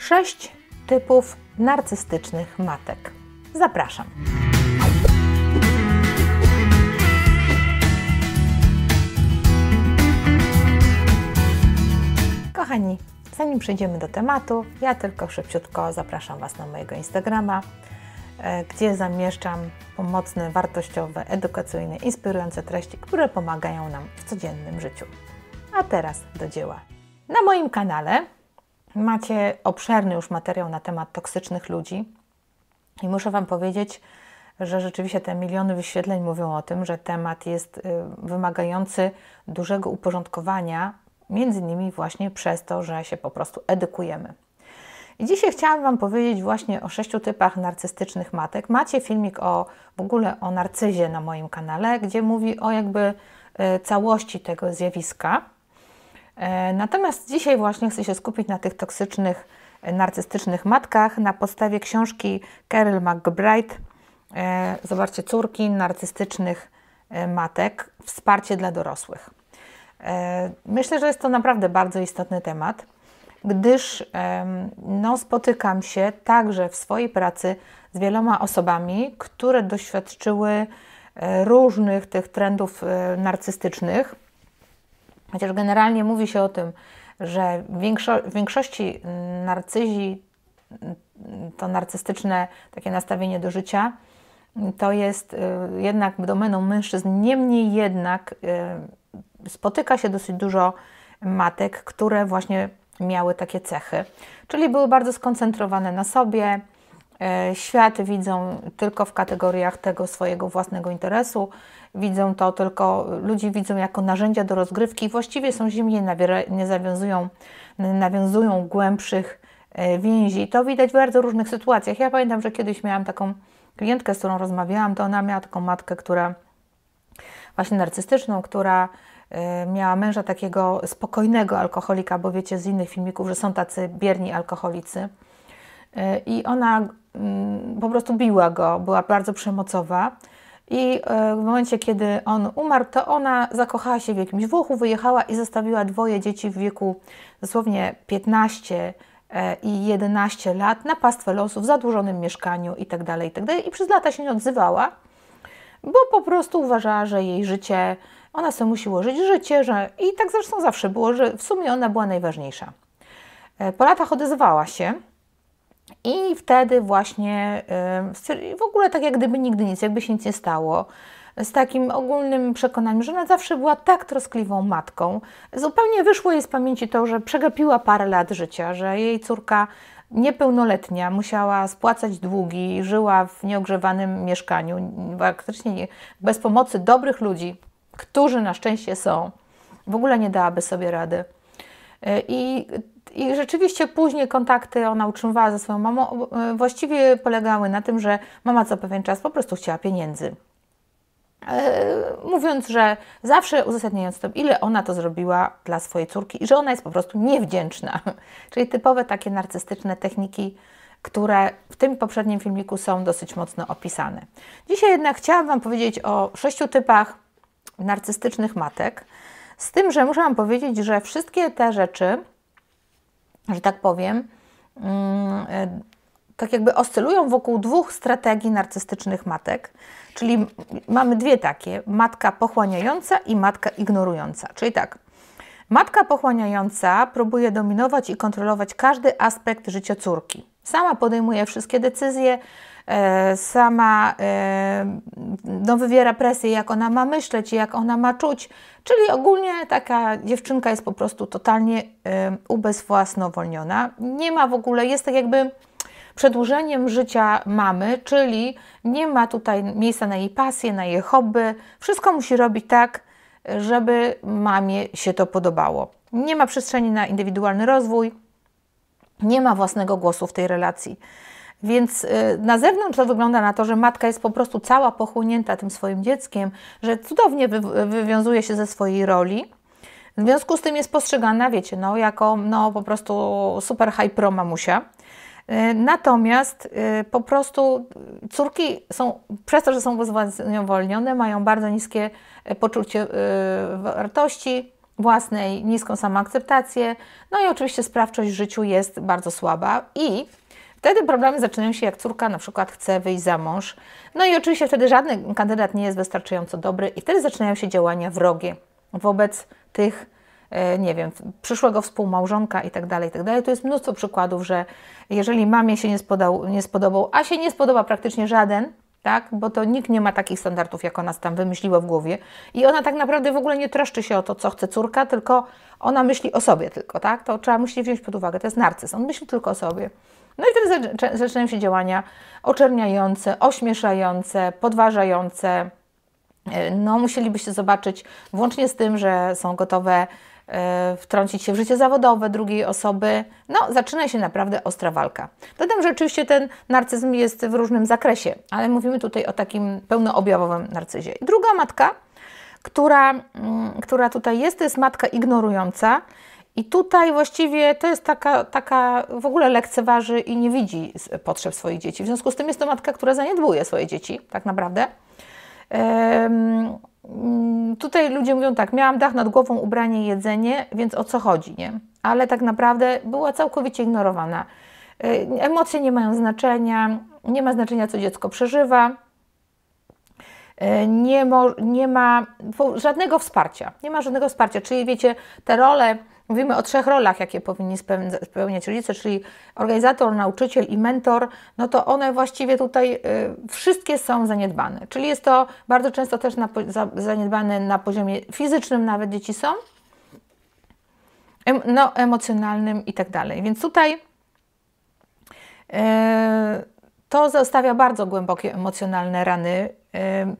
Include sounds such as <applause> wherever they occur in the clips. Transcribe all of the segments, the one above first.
sześć typów narcystycznych matek. Zapraszam. Kochani, zanim przejdziemy do tematu, ja tylko szybciutko zapraszam Was na mojego Instagrama, e, gdzie zamieszczam pomocne, wartościowe, edukacyjne, inspirujące treści, które pomagają nam w codziennym życiu. A teraz do dzieła. Na moim kanale Macie obszerny już materiał na temat toksycznych ludzi i muszę Wam powiedzieć, że rzeczywiście te miliony wyświetleń mówią o tym, że temat jest y, wymagający dużego uporządkowania, między innymi właśnie przez to, że się po prostu edukujemy. I dzisiaj chciałam Wam powiedzieć właśnie o sześciu typach narcystycznych matek. Macie filmik o w ogóle o narcyzie na moim kanale, gdzie mówi o jakby y, całości tego zjawiska. E, natomiast dzisiaj właśnie chcę się skupić na tych toksycznych, e, narcystycznych matkach na podstawie książki Carol McBride. E, zobaczcie, córki narcystycznych matek, wsparcie dla dorosłych. Myślę, że jest to naprawdę bardzo istotny temat, gdyż no, spotykam się także w swojej pracy z wieloma osobami, które doświadczyły różnych tych trendów narcystycznych Chociaż generalnie mówi się o tym, że w większości narcyzi to narcystyczne takie nastawienie do życia to jest y, jednak domeną mężczyzn. Niemniej jednak y, spotyka się dosyć dużo matek, które właśnie miały takie cechy, czyli były bardzo skoncentrowane na sobie. Y, świat widzą tylko w kategoriach tego swojego własnego interesu, widzą to tylko, ludzie widzą jako narzędzia do rozgrywki. Właściwie są zimni, nie zawiązują, nawiązują głębszych e, więzi. To widać w bardzo różnych sytuacjach. Ja pamiętam, że kiedyś miałam taką klientkę, z którą rozmawiałam, to ona miała taką matkę, która właśnie narcystyczną, która e, miała męża takiego spokojnego alkoholika, bo wiecie z innych filmików, że są tacy bierni alkoholicy. E, I ona mm, po prostu biła go, była bardzo przemocowa. I e, w momencie, kiedy on umarł, to ona zakochała się w jakimś Włochu, wyjechała i zostawiła dwoje dzieci w wieku dosłownie 15 e, i 11 lat na pastwę losu w zadłużonym mieszkaniu itd. Tak itd. Tak I przez lata się nie odzywała, bo po prostu uważała, że jej życie, ona sobie musi ułożyć życie, że i tak zresztą zawsze było, że w sumie ona była najważniejsza. E, po latach odezwała się i wtedy właśnie w ogóle tak jak gdyby nigdy nic, jakby się nic nie stało, z takim ogólnym przekonaniem, że ona zawsze była tak troskliwą matką. Zupełnie wyszło jej z pamięci to, że przegapiła parę lat życia, że jej córka niepełnoletnia musiała spłacać długi, żyła w nieogrzewanym mieszkaniu, praktycznie bez pomocy dobrych ludzi, którzy na szczęście są. W ogóle nie dałaby sobie rady. I, I rzeczywiście później kontakty ona utrzymywała ze swoją mamą e, właściwie polegały na tym, że mama co pewien czas po prostu chciała pieniędzy e, mówiąc, że zawsze uzasadniając to, ile ona to zrobiła dla swojej córki i że ona jest po prostu niewdzięczna. <laughs> Czyli typowe takie narcystyczne techniki, które w tym poprzednim filmiku są dosyć mocno opisane. Dzisiaj jednak chciałam Wam powiedzieć o sześciu typach narcystycznych matek. Z tym, że muszę Wam powiedzieć, że wszystkie te rzeczy, że tak powiem, mm, e, tak jakby oscylują wokół dwóch strategii narcystycznych matek, czyli mamy dwie takie: matka pochłaniająca i matka ignorująca. Czyli tak, matka pochłaniająca próbuje dominować i kontrolować każdy aspekt życia córki sama podejmuje wszystkie decyzje, e, sama e, no, wywiera presję, jak ona ma myśleć, jak ona ma czuć. Czyli ogólnie taka dziewczynka jest po prostu totalnie e, ubezwłasnowolniona. Nie ma w ogóle, jest tak jakby przedłużeniem życia mamy, czyli nie ma tutaj miejsca na jej pasję, na jej hobby. Wszystko musi robić tak, żeby mamie się to podobało. Nie ma przestrzeni na indywidualny rozwój nie ma własnego głosu w tej relacji. Więc y, na zewnątrz to wygląda na to, że matka jest po prostu cała pochłonięta tym swoim dzieckiem, że cudownie wy wywiązuje się ze swojej roli. W związku z tym jest postrzegana, wiecie, no, jako no, po prostu super high pro mamusia. Y, natomiast y, po prostu córki są, przez to, że są bezwładniowolnione, mają bardzo niskie poczucie wartości, własnej, niską samoakceptację, no i oczywiście sprawczość w życiu jest bardzo słaba i Wtedy problemy zaczynają się, jak córka na przykład chce wyjść za mąż. No i oczywiście wtedy żaden kandydat nie jest wystarczająco dobry, i wtedy zaczynają się działania wrogie wobec tych, e, nie wiem, przyszłego współmałżonka itd. itd. Tu jest mnóstwo przykładów, że jeżeli mamie się nie, nie spodobał, a się nie spodoba praktycznie żaden, tak? Bo to nikt nie ma takich standardów, jak ona tam wymyśliła w głowie. I ona tak naprawdę w ogóle nie troszczy się o to, co chce córka, tylko ona myśli o sobie tylko, tak? To trzeba musi wziąć pod uwagę. To jest narcyz, on myśli tylko o sobie. No i wtedy zaczynają się działania oczerniające, ośmieszające, podważające. E, no, musielibyście zobaczyć, włącznie z tym, że są gotowe E, wtrącić się w życie zawodowe drugiej osoby. No, zaczyna się naprawdę ostra walka. Dodam, że oczywiście ten narcyzm jest w różnym zakresie, ale mówimy tutaj o takim pełnoobjawowym narcyzie. druga matka, która, mm, która tutaj jest, to jest matka ignorująca. I tutaj właściwie to jest taka, taka w ogóle lekceważy i nie widzi potrzeb swoich dzieci. W związku z tym jest to matka, która zaniedbuje swoje dzieci, tak naprawdę. Mm, tutaj ludzie mówią tak, miałam dach nad głową, ubranie, jedzenie, więc o co chodzi, nie? Ale tak naprawdę była całkowicie ignorowana. Y, emocje nie mają znaczenia, nie ma znaczenia, co dziecko przeżywa, y, nie, mo, nie ma żadnego wsparcia. Nie ma żadnego wsparcia, czyli wiecie, te role Mówimy o trzech rolach, jakie powinni spełniać rodzice, czyli organizator, nauczyciel i mentor, no to one właściwie tutaj y, wszystkie są zaniedbane. Czyli jest to bardzo często też na, za, zaniedbane na poziomie fizycznym, nawet dzieci są, em, no, emocjonalnym i tak dalej. Więc tutaj y, to zostawia bardzo głębokie emocjonalne rany, y,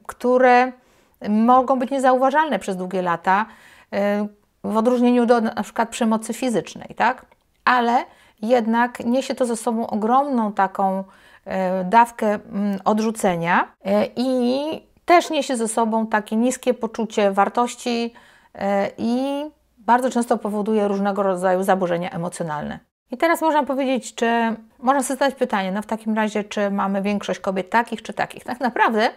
które mogą być niezauważalne przez długie lata w odróżnieniu do na przykład przemocy fizycznej, tak? Ale jednak niesie to ze sobą ogromną taką e, dawkę mm, odrzucenia e, i też niesie ze sobą takie niskie poczucie wartości e, i bardzo często powoduje różnego rodzaju zaburzenia emocjonalne. I teraz można powiedzieć, czy można sobie zadać pytanie, no w takim razie, czy mamy większość kobiet takich czy takich? Tak naprawdę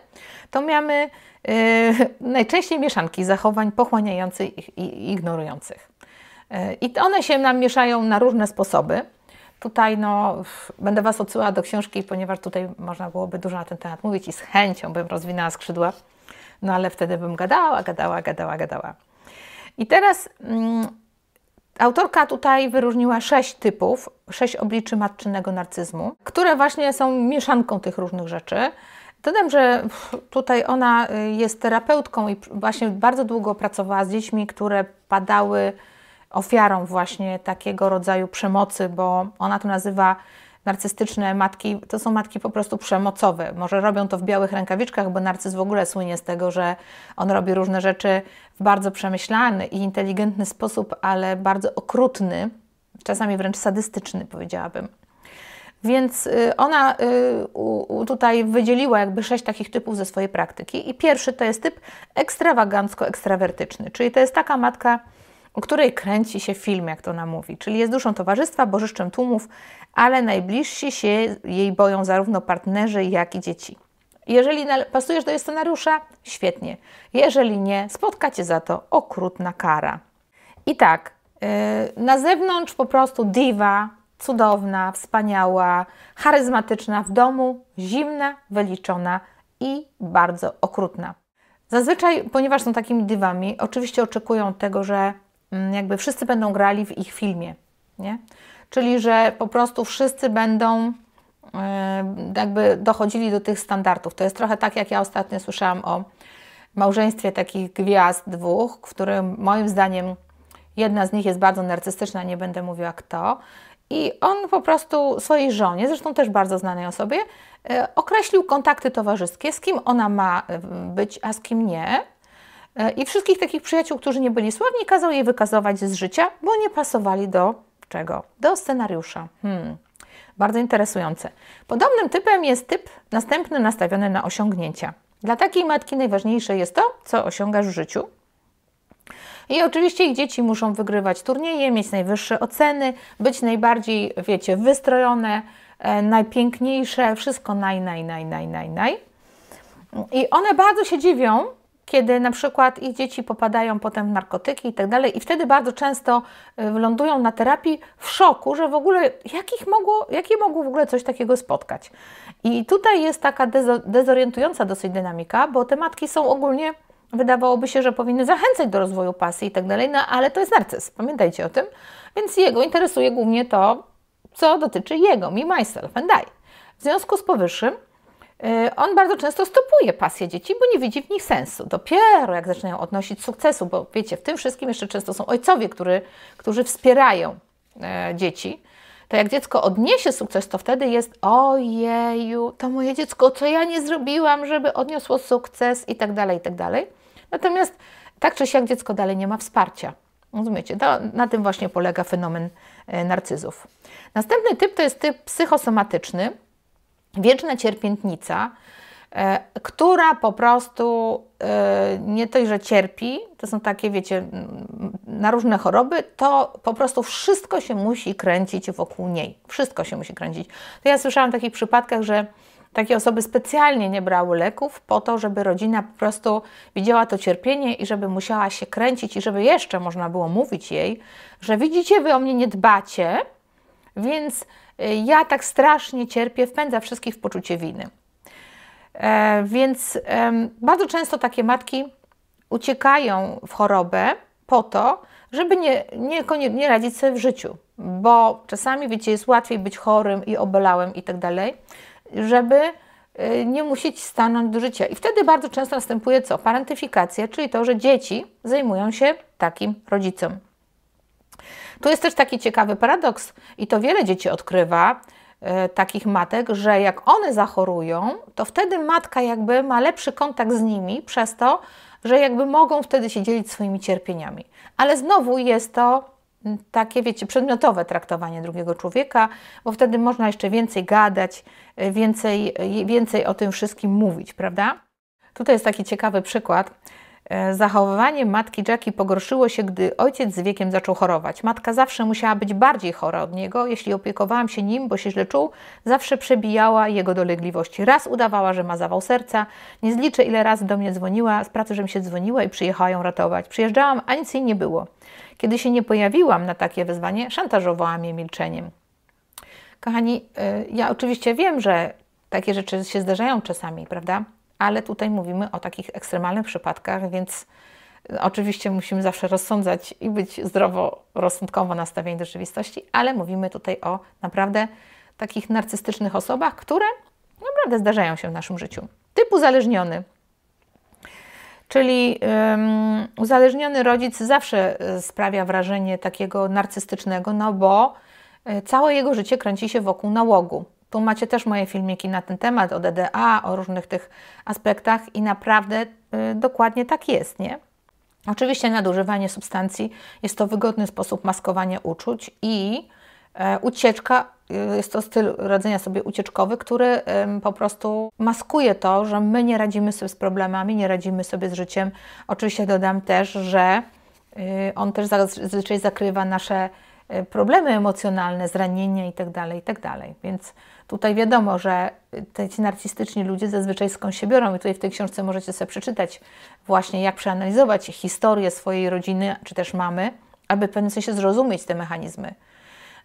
to mamy yy, <laughs> najczęściej mieszanki zachowań pochłaniających i ignorujących. Yy, I one się nam mieszają na różne sposoby. Tutaj no, będę Was odsyłała do książki, ponieważ tutaj można byłoby dużo na ten temat mówić i z chęcią bym rozwinęła skrzydła, no ale wtedy bym gadała, gadała, gadała, gadała. I teraz. Yy, Autorka tutaj wyróżniła sześć typów, sześć obliczy matczynego narcyzmu, które właśnie są mieszanką tych różnych rzeczy. Dodam, że tutaj ona y, jest terapeutką i właśnie bardzo długo pracowała z dziećmi, które padały ofiarą właśnie takiego rodzaju przemocy, bo ona to nazywa narcystyczne matki to są matki po prostu przemocowe. Może robią to w białych rękawiczkach, bo narcyz w ogóle słynie z tego, że on robi różne rzeczy w bardzo przemyślany i inteligentny sposób, ale bardzo okrutny, czasami wręcz sadystyczny, powiedziałabym. Więc y, ona y, tutaj wydzieliła jakby sześć takich typów ze swojej praktyki. I pierwszy to jest typ ekstrawagancko-ekstrawertyczny, czyli to jest taka matka, o której kręci się film, jak to nam mówi. Czyli jest duszą towarzystwa, bożyszczem tłumów, ale najbliżsi się jej boją zarówno partnerzy, jak i dzieci. Jeżeli pasujesz do jej scenariusza, świetnie. Jeżeli nie, spotkacie za to okrutna kara. I tak, yy, na zewnątrz po prostu diwa, cudowna, wspaniała, charyzmatyczna, w domu zimna, wyliczona i bardzo okrutna. Zazwyczaj, ponieważ są takimi dywami, oczywiście oczekują tego, że Mm, jakby wszyscy będą grali w ich filmie, nie? Czyli, że po prostu wszyscy będą e, jakby dochodzili do tych standardów. To jest trochę tak, jak ja ostatnio słyszałam o małżeństwie takich gwiazd dwóch, w którym moim zdaniem jedna z nich jest bardzo narcystyczna, nie będę mówiła kto, i on po prostu swojej żonie, zresztą też bardzo znanej osobie, e, określił kontakty towarzyskie, z kim ona ma e, być, a z kim nie. E, I wszystkich takich przyjaciół, którzy nie byli sławni, kazał je wykazować z życia, bo nie pasowali do czego? Do scenariusza. Hmm. Bardzo interesujące. Podobnym typem jest typ następny nastawiony na osiągnięcia. Dla takiej matki najważniejsze jest to, co osiągasz w życiu. I oczywiście ich dzieci muszą wygrywać turnieje, mieć najwyższe oceny, być najbardziej, wiecie, wystrojone, e, najpiękniejsze, wszystko naj, naj, naj, naj, naj, naj. I one bardzo się dziwią, kiedy na przykład ich dzieci popadają potem w narkotyki i tak dalej, i wtedy bardzo często y, lądują na terapii w szoku, że w ogóle jakich mogło, jakie mogło w ogóle coś takiego spotkać. I tutaj jest taka dezorientująca dosyć dynamika, bo te matki są ogólnie, wydawałoby się, że powinny zachęcać do rozwoju pasji i tak dalej, no ale to jest narcyz, pamiętajcie o tym. Więc jego interesuje głównie to, co dotyczy jego, me, myself and I. W związku z powyższym, E, on bardzo często stopuje pasję dzieci, bo nie widzi w nich sensu. Dopiero jak zaczynają odnosić sukcesu, bo wiecie, w tym wszystkim jeszcze często są ojcowie, który, którzy wspierają e, dzieci, to jak dziecko odniesie sukces, to wtedy jest ojeju, to moje dziecko, co ja nie zrobiłam, żeby odniosło sukces i tak dalej, i tak dalej. Natomiast tak czy siak dziecko dalej nie ma wsparcia. Rozumiecie? To, na tym właśnie polega fenomen e, narcyzów. Następny typ to jest typ psychosomatyczny wieczna cierpiętnica, e, która po prostu e, nie tylko, że cierpi, to są takie, wiecie, na różne choroby, to po prostu wszystko się musi kręcić wokół niej. Wszystko się musi kręcić. To ja słyszałam w takich przypadkach, że takie osoby specjalnie nie brały leków po to, żeby rodzina po prostu widziała to cierpienie i żeby musiała się kręcić i żeby jeszcze można było mówić jej, że widzicie, wy o mnie nie dbacie, więc Y, ja tak strasznie cierpię, wpędza wszystkich w poczucie winy. E, więc e, bardzo często takie matki uciekają w chorobę po to, żeby nie, nie, nie radzić sobie w życiu, bo czasami, wiecie, jest łatwiej być chorym i obolałym i tak dalej, żeby y, nie musieć stanąć do życia. I wtedy bardzo często następuje co? Parentyfikacja, czyli to, że dzieci zajmują się takim rodzicem. Tu jest też taki ciekawy paradoks i to wiele dzieci odkrywa, e, takich matek, że jak one zachorują, to wtedy matka jakby ma lepszy kontakt z nimi przez to, że jakby mogą wtedy się dzielić swoimi cierpieniami. Ale znowu jest to mm, takie, wiecie, przedmiotowe traktowanie drugiego człowieka, bo wtedy można jeszcze więcej gadać, e, więcej, e, więcej o tym wszystkim mówić, prawda? Tutaj jest taki ciekawy przykład E, Zachowanie matki Jackie pogorszyło się, gdy ojciec z wiekiem zaczął chorować. Matka zawsze musiała być bardziej chora od niego. Jeśli opiekowałam się nim, bo się źle czuł, zawsze przebijała jego dolegliwości. Raz udawała, że ma zawał serca. Nie zliczę, ile razy do mnie dzwoniła z pracy, żebym się dzwoniła i przyjechała ją ratować. Przyjeżdżałam, a nic jej nie było. Kiedy się nie pojawiłam na takie wezwanie, szantażowałam je milczeniem. Kochani, e, ja oczywiście wiem, że takie rzeczy się zdarzają czasami, prawda? ale tutaj mówimy o takich ekstremalnych przypadkach, więc e, oczywiście musimy zawsze rozsądzać i być zdroworozsądkowo nastawieni do rzeczywistości, ale mówimy tutaj o naprawdę takich narcystycznych osobach, które naprawdę zdarzają się w naszym życiu. Typ uzależniony, Czyli um, uzależniony rodzic zawsze e, sprawia wrażenie takiego narcystycznego, no bo e, całe jego życie kręci się wokół nałogu. Tu macie też moje filmiki na ten temat, o DDA, o różnych tych aspektach i naprawdę y, dokładnie tak jest, nie? Oczywiście nadużywanie substancji jest to wygodny sposób maskowania uczuć i y, ucieczka, y, jest to styl radzenia sobie ucieczkowy, który po prostu maskuje to, że my nie radzimy sobie z problemami, nie radzimy sobie z życiem. Oczywiście dodam też, że y, on też zazwyczaj zakrywa nasze E, problemy emocjonalne, zranienia itd., tak itd. Tak Więc tutaj wiadomo, że ci narcystyczni ludzie zazwyczaj skąd się biorą i tutaj w tej książce możecie sobie przeczytać właśnie jak przeanalizować historię swojej rodziny czy też mamy, aby w pewnym sensie zrozumieć te mechanizmy.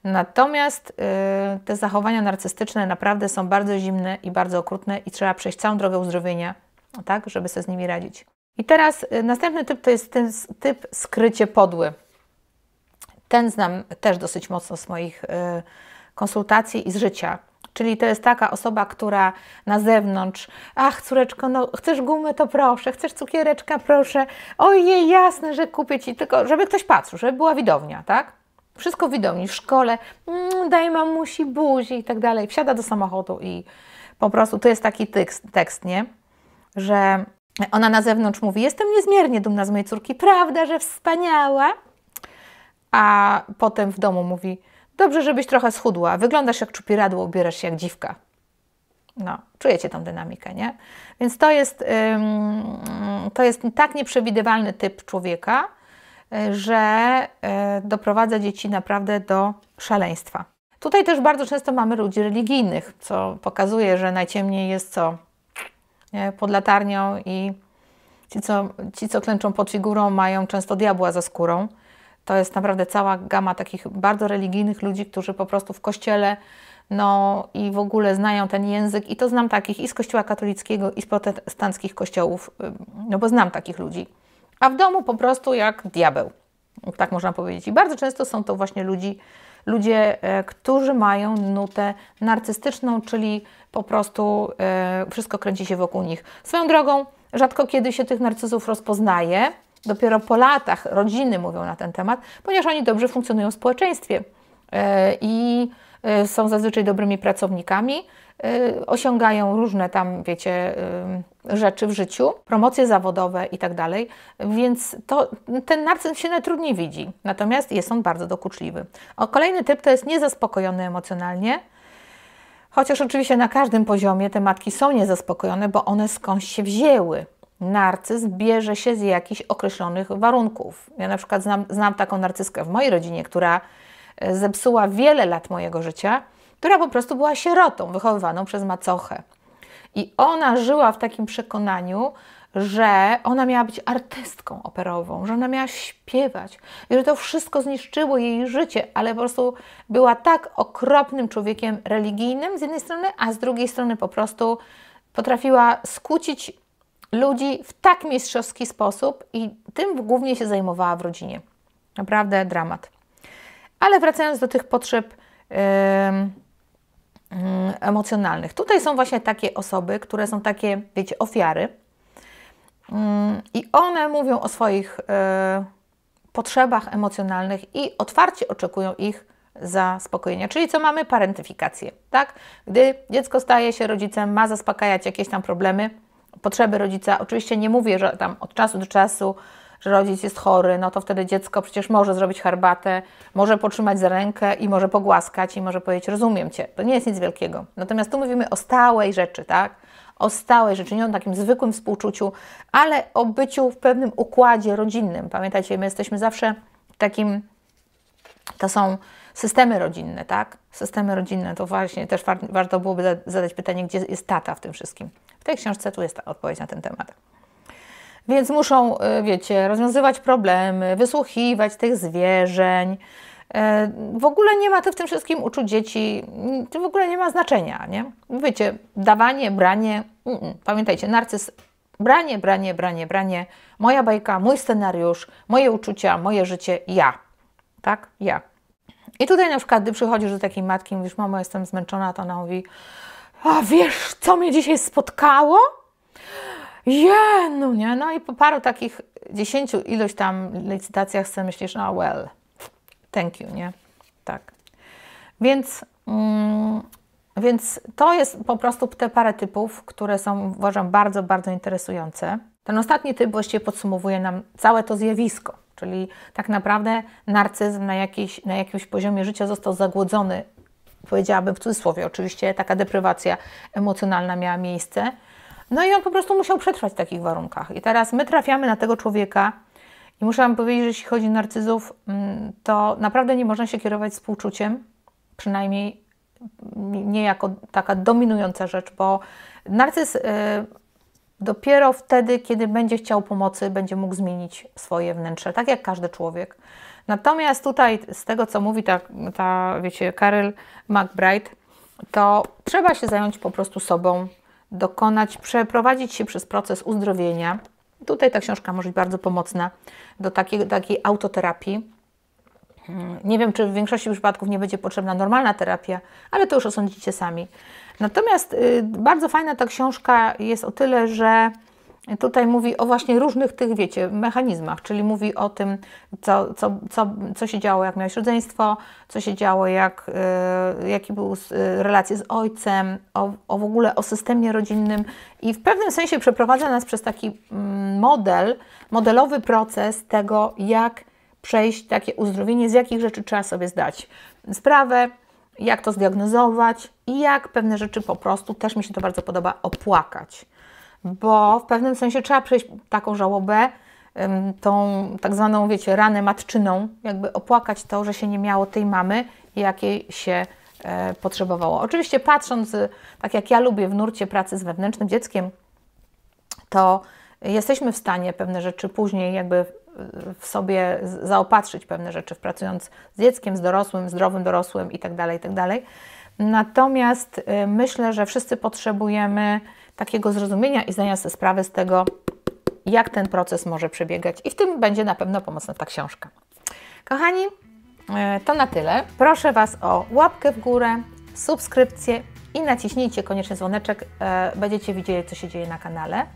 Natomiast y, te zachowania narcystyczne naprawdę są bardzo zimne i bardzo okrutne i trzeba przejść całą drogę uzdrowienia, tak, żeby sobie z nimi radzić. I teraz y, następny typ to jest ten typ skrycie podły. Ten znam też dosyć mocno z moich y, konsultacji i z życia. Czyli to jest taka osoba, która na zewnątrz, ach córeczko, no chcesz gumę, to proszę, chcesz cukiereczka, proszę, ojej, jasne, że kupię Ci, tylko żeby ktoś patrzył, żeby była widownia, tak? Wszystko widowni, w szkole, mmm, daj mamusi buzi i tak dalej. Wsiada do samochodu i po prostu, to jest taki tekst, tekst nie? Że ona na zewnątrz mówi, jestem niezmiernie dumna z mojej córki, prawda, że wspaniała? a potem w domu mówi: Dobrze, żebyś trochę schudła, wyglądasz jak czupiradło, ubierasz się jak dziwka. No, czujecie tą dynamikę, nie? Więc to jest, ym, to jest tak nieprzewidywalny typ człowieka, y, że y, doprowadza dzieci naprawdę do szaleństwa. Tutaj też bardzo często mamy ludzi religijnych, co pokazuje, że najciemniej jest co nie? pod latarnią i ci co, ci, co klęczą pod figurą, mają często diabła za skórą. To jest naprawdę cała gama takich bardzo religijnych ludzi, którzy po prostu w kościele no i w ogóle znają ten język i to znam takich i z kościoła katolickiego i z protestanckich kościołów, no bo znam takich ludzi. A w domu po prostu jak diabeł, tak można powiedzieć. I bardzo często są to właśnie ludzi, ludzie, e, którzy mają nutę narcystyczną, czyli po prostu e, wszystko kręci się wokół nich. Swoją drogą, rzadko kiedy się tych narcyzów rozpoznaje, dopiero po latach rodziny mówią na ten temat, ponieważ oni dobrze funkcjonują w społeczeństwie e, i e, są zazwyczaj dobrymi pracownikami, e, osiągają różne tam, wiecie, rzeczy w życiu, promocje zawodowe i tak dalej, więc to, ten narcyz się najtrudniej widzi, natomiast jest on bardzo dokuczliwy. O, kolejny typ to jest niezaspokojony emocjonalnie, chociaż oczywiście na każdym poziomie te matki są niezaspokojone, bo one skądś się wzięły narcyz bierze się z jakichś określonych warunków. Ja na przykład znam, znam taką narcyskę w mojej rodzinie, która e, zepsuła wiele lat mojego życia, która po prostu była sierotą wychowywaną przez macochę. I ona żyła w takim przekonaniu, że ona miała być artystką operową, że ona miała śpiewać i że to wszystko zniszczyło jej życie, ale po prostu była tak okropnym człowiekiem religijnym z jednej strony, a z drugiej strony po prostu potrafiła skłócić ludzi w tak mistrzowski sposób i tym głównie się zajmowała w rodzinie. Naprawdę dramat. Ale wracając do tych potrzeb yy, yy, emocjonalnych. Tutaj są właśnie takie osoby, które są takie, wiecie, ofiary. Yy, I one mówią o swoich e, potrzebach emocjonalnych i otwarcie oczekują ich zaspokojenia. Czyli co mamy? Parentyfikację, tak? Gdy dziecko staje się rodzicem, ma zaspokajać jakieś tam problemy, potrzeby rodzica. Oczywiście nie mówię, że tam od czasu do czasu, że rodzic jest chory, no to wtedy dziecko przecież może zrobić herbatę, może potrzymać za rękę i może pogłaskać i może powiedzieć, rozumiem Cię. To nie jest nic wielkiego. Natomiast tu mówimy o stałej rzeczy, tak? O stałej rzeczy, nie o takim zwykłym współczuciu, ale o byciu w pewnym układzie rodzinnym. Pamiętajcie, my jesteśmy zawsze takim, to są systemy rodzinne, tak? Systemy rodzinne, to właśnie też warto byłoby zadać pytanie, gdzie jest tata w tym wszystkim tej książce tu jest odpowiedź na ten temat. Więc muszą, y, wiecie, rozwiązywać problemy, wysłuchiwać tych zwierzeń. E, w ogóle nie ma to w tym wszystkim uczu dzieci, to w ogóle nie ma znaczenia, nie? Wiecie, dawanie, branie, pamiętajcie, narcyz, branie, branie, branie, branie, moja bajka, mój scenariusz, moje uczucia, moje życie, ja, tak? Ja. I tutaj na przykład, gdy przychodzisz do takiej matki, mówisz, mamo, jestem zmęczona, to ona mówi, a wiesz, co mnie dzisiaj spotkało? Jenu, no nie? No i po paru takich dziesięciu ilość tam licytacjach sobie myślisz, no well, thank you, nie? Tak. Więc, mm, więc to jest po prostu te parę typów, które są, uważam, bardzo, bardzo interesujące. Ten ostatni typ właściwie podsumowuje nam całe to zjawisko, czyli tak naprawdę narcyzm na, jakiś, na jakimś poziomie życia został zagłodzony powiedziałabym w cudzysłowie oczywiście, taka deprywacja emocjonalna miała miejsce. No i on po prostu musiał przetrwać w takich warunkach. I teraz my trafiamy na tego człowieka i muszę Wam powiedzieć, że jeśli chodzi o narcyzów, mm, to naprawdę nie można się kierować współczuciem, przynajmniej nie jako taka dominująca rzecz, bo narcyz y, dopiero wtedy, kiedy będzie chciał pomocy, będzie mógł zmienić swoje wnętrze, tak jak każdy człowiek. Natomiast tutaj z tego, co mówi ta, ta wiecie, Karel McBride, to trzeba się zająć po prostu sobą, dokonać, przeprowadzić się przez proces uzdrowienia. Tutaj ta książka może być bardzo pomocna do takiej, takiej autoterapii. Nie wiem, czy w większości przypadków nie będzie potrzebna normalna terapia, ale to już osądzicie sami. Natomiast y, bardzo fajna ta książka jest o tyle, że tutaj mówi o właśnie różnych tych, wiecie, mechanizmach, czyli mówi o tym, co, co, co, co się działo, jak miałeś rodzeństwo, co się działo, jak, y, jaki był y, relacje z ojcem, o, o w ogóle o systemie rodzinnym i w pewnym sensie przeprowadza nas przez taki mm, model, modelowy proces tego, jak przejść takie uzdrowienie, z jakich rzeczy trzeba sobie zdać sprawę, jak to zdiagnozować i jak pewne rzeczy po prostu, też mi się to bardzo podoba, opłakać bo w pewnym sensie trzeba przejść taką żałobę, tą tak zwaną, wiecie, ranę matczyną, jakby opłakać to, że się nie miało tej mamy, jakiej się e, potrzebowało. Oczywiście patrząc, e, tak jak ja lubię w nurcie pracy z wewnętrznym dzieckiem, to jesteśmy w stanie pewne rzeczy później jakby w sobie zaopatrzyć pewne rzeczy, pracując z dzieckiem, z dorosłym, zdrowym dorosłym itd., tak itd. Tak Natomiast e, myślę, że wszyscy potrzebujemy takiego zrozumienia i zdania sobie sprawy z tego, jak ten proces może przebiegać. I w tym będzie na pewno pomocna ta książka. Kochani, e, to na tyle. Proszę Was o łapkę w górę, subskrypcję i naciśnijcie koniecznie dzwoneczek. E, będziecie widzieli, co się dzieje na kanale.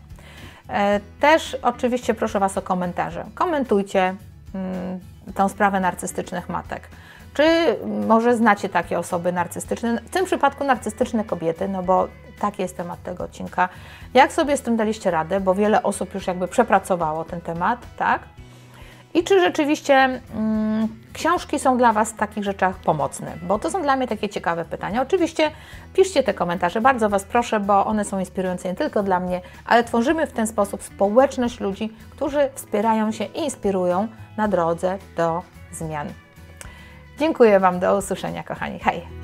E, też oczywiście proszę Was o komentarze. Komentujcie mm, tą sprawę narcystycznych matek. Czy może znacie takie osoby narcystyczne? W tym przypadku narcystyczne kobiety, no bo Taki jest temat tego odcinka. Jak sobie z tym daliście radę, bo wiele osób już jakby przepracowało ten temat, tak? I czy rzeczywiście mm, książki są dla Was w takich rzeczach pomocne? Bo to są dla mnie takie ciekawe pytania. Oczywiście piszcie te komentarze, bardzo Was proszę, bo one są inspirujące nie tylko dla mnie, ale tworzymy w ten sposób społeczność ludzi, którzy wspierają się i inspirują na drodze do zmian. Dziękuję Wam, do usłyszenia, kochani. Hej!